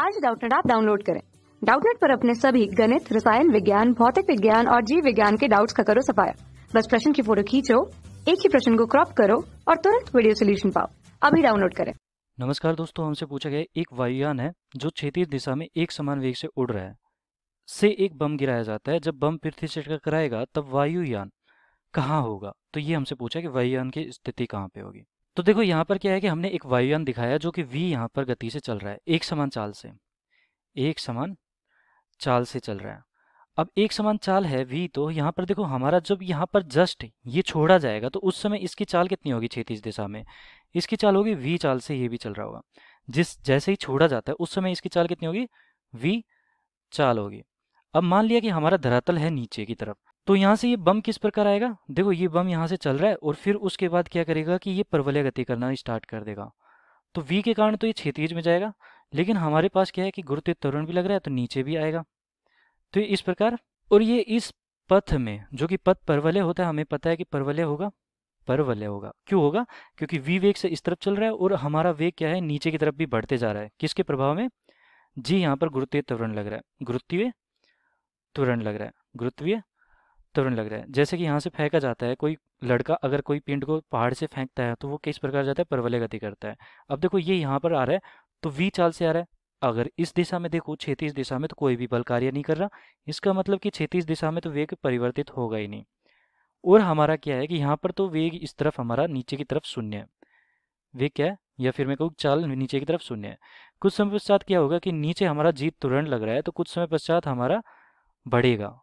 आज डाउटनेट आप डाउनलोड करें डाउटनेट पर अपने सभी गणित रसायन विज्ञान भौतिक विज्ञान और जीव विज्ञान के डाउट्स का करो सफाया बस प्रश्न की फोटो खींचो एक ही प्रश्न को क्रॉप करो और तुरंत वीडियो सोल्यूशन पाओ अभी डाउनलोड करें नमस्कार दोस्तों हमसे पूछा गया एक वायुयान है जो क्षेत्रीय दिशा में एक समान वेग से उड़ रहा है से एक बम गिराया जाता है जब बम पृथ्वी से कराएगा तब वायुयान कहाँ होगा तो ये हमसे पूछा कि वायुयान की स्थिति कहाँ पे होगी तो देखो यहाँ पर क्या है कि हमने एक वायुयान दिखाया जो कि वी यहाँ पर गति से चल रहा है एक समान चाल से एक समान चाल से चल रहा है अब एक समान चाल है वी तो यहाँ पर देखो हमारा जब यहाँ पर जस्ट ये छोड़ा जाएगा तो उस समय इसकी चाल कितनी होगी छेतीस दिशा में इसकी चाल होगी वी चाल से ये भी चल रहा होगा जिस जैसे ही छोड़ा जाता है उस समय इसकी चाल कितनी होगी वी चाल होगी अब मान लिया कि हमारा धरातल है नीचे की तरफ तो यहाँ से ये बम किस प्रकार आएगा देखो ये बम यहाँ से चल रहा है और फिर उसके बाद क्या करेगा कि ये परवलय गति करना स्टार्ट कर देगा तो वी के कारण तो ये क्षेत्रीज में जाएगा लेकिन हमारे पास क्या है कि गुरुत्व तरुण भी लग रहा है तो नीचे भी आएगा तो इस प्रकार और ये इस पथ में जो कि पथ परवलय होता है हमें पता है कि परवलय होगा परवलय होगा क्यों होगा क्योंकि वी वेग से इस तरफ चल रहा है और हमारा वेग क्या है नीचे की तरफ भी बढ़ते जा रहा है किसके प्रभाव में जी यहाँ पर गुरुत्वीय त्वरण लग रहा है गुरुत्वीय त्वरण लग रहा है गुरुत्वीय तुरंत लग रहा है जैसे कि यहाँ से फेंका जाता है कोई लड़का अगर कोई पिंड को पहाड़ से फेंकता है तो वो किस प्रकार जाता है परवलय गति करता है अब देखो ये यहाँ पर आ रहा है तो वी चाल से आ रहा है अगर इस दिशा में देखो क्षेत्रीय दिशा में तो कोई भी बल कार्य नहीं कर रहा इसका मतलब कि क्षेत्रीय दिशा में तो वेग परिवर्तित होगा ही नहीं और हमारा क्या है कि यहाँ पर तो वेग इस तरफ हमारा नीचे की तरफ शून्य है वेग क्या है या फिर मैं कहूँ चाल नीचे की तरफ शून्य है कुछ समय पश्चात क्या होगा कि नीचे हमारा जीत तुरंत लग रहा है तो कुछ समय पश्चात हमारा बढ़ेगा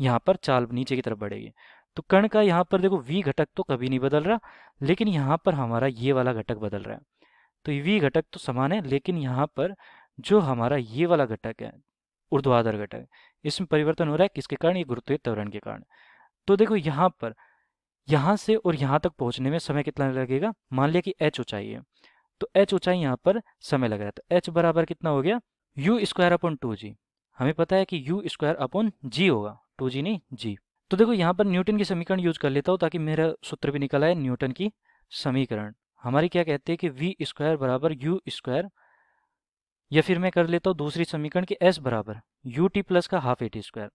यहाँ पर चाल नीचे की तरफ बढ़ेगी तो कर्ण का यहाँ पर देखो वी घटक तो कभी नहीं बदल रहा लेकिन यहाँ पर हमारा ये वाला घटक बदल रहा है तो वी घटक तो समान है लेकिन यहाँ पर जो हमारा ये वाला घटक है उर्ध्वाधर घटक इसमें परिवर्तन हो रहा है किसके कारण ये गुरुत्व त्वरण के कारण तो देखो यहाँ पर यहाँ से और यहाँ तक पहुँचने में समय कितना लगेगा मान लिया कि एच ऊंचाई है तो एच ऊंचाई यहाँ पर समय लग रहा है तो एच बराबर कितना हो गया u square upon two g हमें पता है कि यू स्क्वायर अपॉन जी होगा टू जी नहीं जी तो देखो यहाँ पर न्यूटन की समीकरण यूज कर लेता हूँ ताकि मेरा सूत्र भी निकल आए न्यूटन की समीकरण हमारी क्या कहते हैं कि वी स्क्वायर बराबर यू स्क्वायर या फिर मैं कर लेता हूँ दूसरी समीकरण की एस बराबर यू टी प्लस का half a t square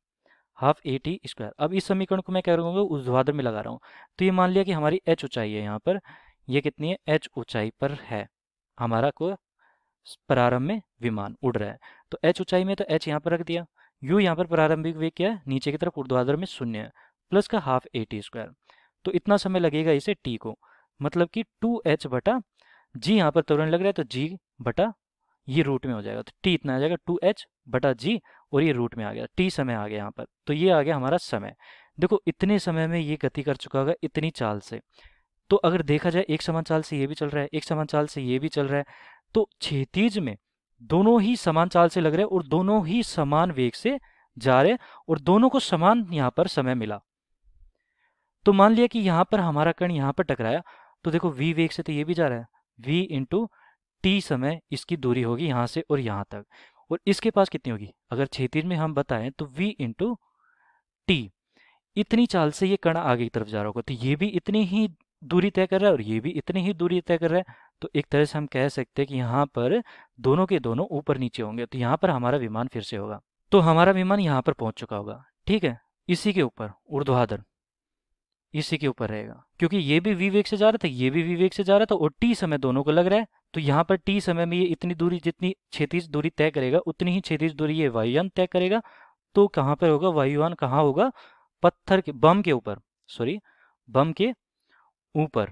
half a t square अब इस समीकरण को मैं क्या करूँगा हूँ ऊर्ध्वाधर में लगा रहा हूँ तो ये मान लिया कि हमारी एच ऊंचाई है यहाँ पर ये कितनी है एच ऊंचाई पर है हमारा को प्रारंभ में विमान उड़ रहा है तो एच ऊंचाई में तो एच यहाँ पर रख दिया यू यहाँ पर प्रारंभिक वेग क्या है नीचे की तरफ ऊर्ध्वाधर में शून्य है प्लस का हाफ ए टी स्क्वायर तो इतना समय लगेगा इसे टी को मतलब कि टू एच बटा जी यहाँ पर त्वरण लग रहा है तो जी बटा ये रूट में हो जाएगा तो टी इतना आ जाएगा टू एच बटा जी और ये रूट में आ गया टी समय आ गया यहाँ पर तो ये आ गया हमारा समय देखो इतने समय में ये गति कर चुका होगा इतनी चाल से तो अगर देखा जाए एक समान चाल से ये भी चल रहा है एक समान चाल से ये भी चल रहा है तो क्षेत्रीज में दोनों ही समान चाल से लग रहे और दोनों ही समान वेग से जा रहे और दोनों को समान यहाँ पर समय मिला तो मान लिया कि यहाँ पर हमारा कण यहाँ पर टकराया तो देखो v वेग से तो ये भी जा रहा है v इंटू टी समय इसकी दूरी होगी यहां से और यहाँ तक और इसके पास कितनी होगी अगर क्षेत्र में हम बताएं तो v इंटू टी इतनी चाल से ये कण आगे की तरफ जा रहा होगा तो ये भी इतनी ही दूरी तय कर रहा है और ये भी इतनी ही दूरी तय कर रहा है तो एक तरह से हम कह सकते हैं कि यहाँ पर दोनों के दोनों ऊपर नीचे होंगे तो यहाँ पर हमारा विमान फिर से होगा तो हमारा विमान यहाँ पर पहुंच चुका होगा ठीक है इसी के ऊपर उर्ध्वाधर इसी के ऊपर रहेगा क्योंकि ये भी वी वेग से जा रहा था ये भी वी वेग से जा रहा था और टी समय दोनों को लग रहा है तो यहाँ पर टी समय में ये इतनी दूरी जितनी छेतीस दूरी तय करेगा उतनी ही छेतीस दूरी ये वायुयान तय करेगा तो कहाँ पर होगा वायुयान कहाँ होगा पत्थर के बम के ऊपर सॉरी बम के ऊपर